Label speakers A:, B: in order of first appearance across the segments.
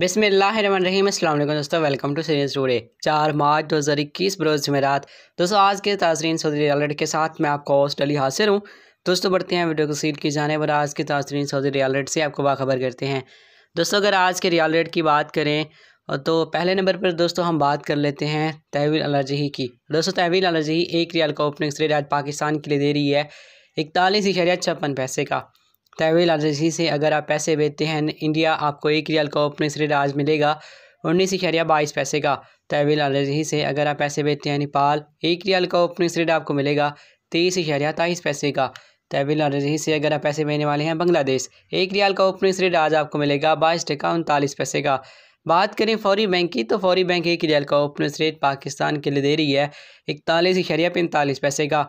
A: बिसमीम अल्लाम दोस्तों वेलकम टू सीरीज टूडे चार मार्च दो हज़ार इक्कीस बरोज़ जमेरात दोस्तों आज के ताजरीन सऊदी रियालट के साथ मैं आपका होस्ट अली हासिर हूँ दोस्तों बढ़ते हैं वीडियो को सीट की जाने पर आज के ताजरीन सऊदी रियालट से आपको बाखबर करते हैं दोस्तों अगर आज के रियाल रेट की बात करें तो पहले नंबर पर दोस्तों हम बात कर लेते हैं तहवील अलरजही की दोस्तों तहवील अलरजही एक रियाल का ओपनिंग रेट आज पाकिस्तान के लिए दे रही है इकतालीस इशारिया छप्पन पैसे का ट्रैवल एजेंसी से अगर आप पैसे बेचते हैं इंडिया आपको एक रियाल का ओपन आज मिलेगा उन्नीस इशारिया बाईस पैसे का ट्रैवल एजेंसी से अगर आप पैसे बेचते हैं नेपाल एक रियाल का ओपन रेट आपको मिलेगा तेईस इशारिया तेईस पैसे का ट्रैवल एजेंसी से अगर आप पैसे भेजने वाले हैं बांग्लादेश एक रियाल का ओपन रेट आज आपको मिलेगा बाईस टका उनतालीस पैसे का बात करें फौरी बैंक की तो फौरी बैंक एक रियाल का ओपन रेट पाकिस्तान के लिए दे रही है इकतालीस इशारिया पैंतालीस पैसे का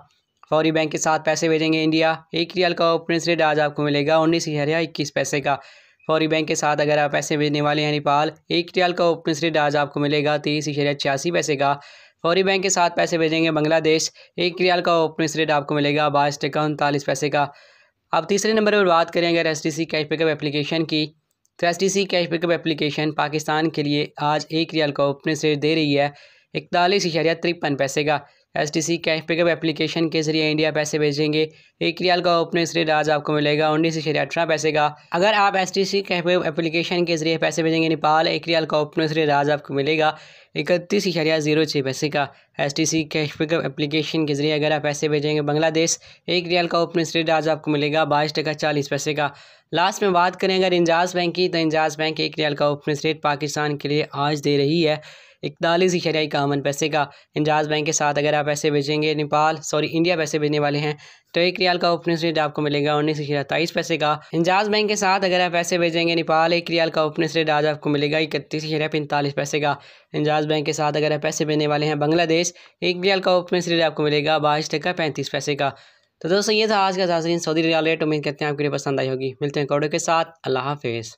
A: फौरी बैंक के साथ पैसे भेजेंगे इंडिया एक रियाल का ओपनिंग रेट आज आपको मिलेगा उन्नीस या इक्कीस पैसे का फौरी बैंक के साथ अगर आप पैसे भेजने वाले हैं नेपाल एक रियाल का ओपनिंग रेट आज आपको मिलेगा तेईस हरिया छियासी पैसे का फौरी बैंक के साथ पैसे भेजेंगे बांग्लादेश एक रियाल का ओपनिंग रेट आपको मिलेगा बाईस टका उनतालीस पैसे का अब तीसरे नंबर पर बात करें अगर S T C cash pickup application की तो S T C cash pickup application Pakistan के लिए आज एक रियाल का ओपनिंग रेट दे रही है इकतालीस इशारिया तिरपन पैसे का S T C cash pickup application के जरिए इंडिया पैसे भेजेंगे एक रियाल का ओपनिंग रेट आज आपको मिलेगा उन्नीस से अठारह पैसे का अगर आप S T C cash pickup application के जरिए पैसे भेजेंगे नेपाल एक रियाल का ओपनिंग रेट आज आपको मिलेगा इकतीस इशारिया जीरो छः पैसे का S T C cash pickup application के जरिए अगर आप पैसे भेजेंगे बांग्लादेश एक रियाल का ओपनिंग रेट आज आपको मिलेगा बाईस टका चालीस पैसे का लास्ट में बात करें अगर इंजाज बैंक की तो इंजाज बैंक एक रियाल का ओपनिंग रेट पाकिस्तान के लिए आज दे रही है इकतालीस इशारा इक्यावन पैसे का इंजाज बैंक के साथ अगर आप पैसे भेजेंगे नेपाल सॉरी इंडिया पैसे भेजने वाले हैं तो एक रियाल का ओपनिंग रेट आपको मिलेगा उन्नीस इशारा तेईस पैसे का इंजाज बैंक के साथ अगर आप पैसे भेजेंगे नेपाल एक रियाल का ओपनिंग रेट आज आपको मिलेगा इकतीस इशारा पैंतालीस पैसे का इंजाज बैंक के साथ अगर आप पैसे भेजने वाले हैं बांग्लादेश एक रियाल का ओपनिंग रेट आपको मिलेगा बाईस टका पैंतीस पैसे का तो दोस्तों ये था आज का सऊदी रियाल रेट उम्मीद करते हैं आपके लिए पसंद आई होगी मिलते हैं कौड़ों के साथ अल्लाह हाफिज़